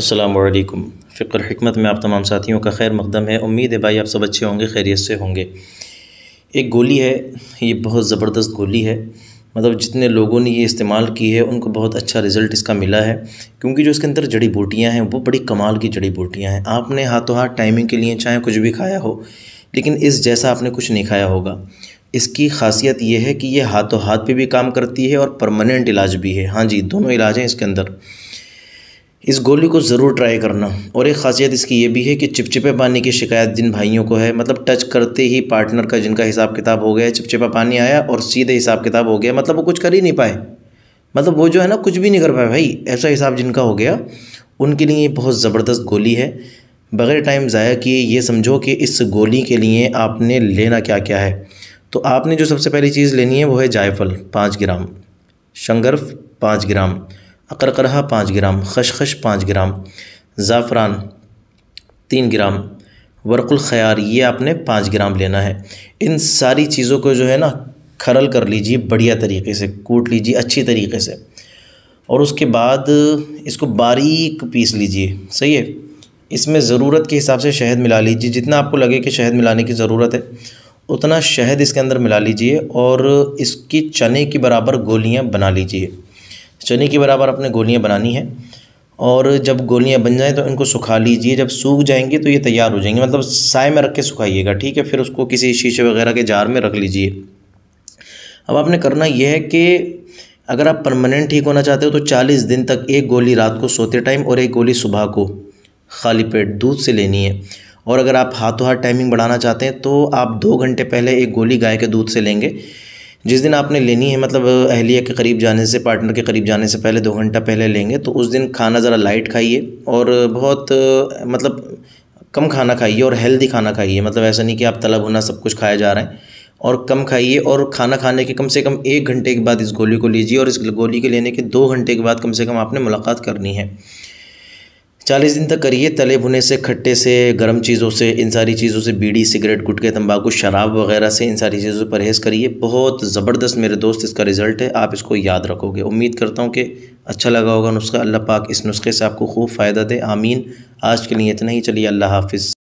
असलकम फ़िक्र हमत में आप तमाम साथियों का खैर मकदम है उम्मीद है भाई आप सब अच्छे होंगे खैरियत से होंगे एक गोली है ये बहुत ज़बरदस्त गोली है मतलब जितने लोगों ने ये इस्तेमाल की है उनको बहुत अच्छा रिज़ल्ट इसका मिला है क्योंकि जो इसके अंदर जड़ी बूटियाँ हैं वो बड़ी कमाल की जड़ी बूटियाँ हैं आपने हाथों हाथ टाइमिंग के लिए चाहे कुछ भी खाया हो लेकिन इस जैसा आपने कुछ नहीं खाया होगा इसकी खासियत ये है कि ये हाथों हाथ पे भी काम करती है और परमानेंट इलाज भी है हाँ जी दोनों इलाज हैं इसके अंदर इस गोली को ज़रूर ट्राई करना और एक खासियत इसकी ये भी है कि चिपचिपे पानी की शिकायत जिन भाइयों को है मतलब टच करते ही पार्टनर का जिनका हिसाब किताब हो गया चिपचिपा पानी आया और सीधे हिसाब किताब हो गया मतलब वो कुछ कर ही नहीं पाए मतलब वो जो है ना कुछ भी नहीं कर पाए भाई ऐसा हिसाब जिनका हो गया उनके लिए बहुत ज़बरदस्त गोली है बग़ैर टाइम ज़ाया किए ये समझो कि इस गोली के लिए आपने लेना क्या क्या है तो आपने जो सबसे पहली चीज़ लेनी है वो है जायफल पाँच ग्राम शंगर्फ पाँच ग्राम अकरकरहा पाँच ग्राम खशखश पाँच ग्राम ज़ाफ़रान तीन ग्राम वर्कुल ख़यार ये आपने पाँच ग्राम लेना है इन सारी चीज़ों को जो है ना खरल कर लीजिए बढ़िया तरीके से कूट लीजिए अच्छी तरीके से और उसके बाद इसको बारीक पीस लीजिए सही है इसमें ज़रूरत के हिसाब से शहद मिला लीजिए जितना आपको लगे कि शहद मिलाने की ज़रूरत है उतना शहद इसके अंदर मिला लीजिए और इसकी चने की बराबर गोलियां बना लीजिए चने के बराबर आपने गोलियाँ बनानी है और जब गोलियाँ बन जाएँ तो इनको सुखा लीजिए जब सूख जाएंगी तो ये तैयार हो जाएंगे मतलब साय में रख के सुखाइएगा ठीक है फिर उसको किसी शीशे वगैरह के जार में रख लीजिए अब आपने करना यह है कि अगर आप परमानेंट ठीक होना चाहते हो तो 40 दिन तक एक गोली रात को सोते टाइम और एक गोली सुबह को खाली पेट दूध से लेनी है और अगर आप हाथों हाथ टाइमिंग बढ़ाना चाहते हैं तो आप दो घंटे पहले एक गोली गाय के दूध से लेंगे जिस दिन आपने लेनी है मतलब अहलिया के करीब जाने से पार्टनर के करीब जाने से पहले दो घंटा पहले लेंगे तो उस दिन खाना ज़रा लाइट खाइए और बहुत मतलब कम खाना खाइए और हेल्दी खाना खाइए मतलब ऐसा नहीं कि आप तलब होना सब कुछ खाया जा रहा है और कम खाइए और खाना खाने के कम से कम एक घंटे के बाद इस गोली को लीजिए और इस गोली के लेने के दो घंटे के बाद कम से कम आपने मुलाकात करनी है चालीस दिन तक करिए तले भुने से खट्टे से गर्म चीज़ों से इन सारी चीज़ों से बीड़ी सिगरेट गुटके तंबाकू शराब वगैरह से इन सारी चीज़ों से परहेज़ करिए बहुत ज़बरदस्त मेरे दोस्त इसका रिज़ल्ट है आप इसको याद रखोगे उम्मीद करता हूँ कि अच्छा लगा होगा नुस्खा अल्लाह पाक इस नुस्खे से आपको खूब फ़ायदा दे आमीन आज के लिए इतना ही चलिए अल्लाह हाफ़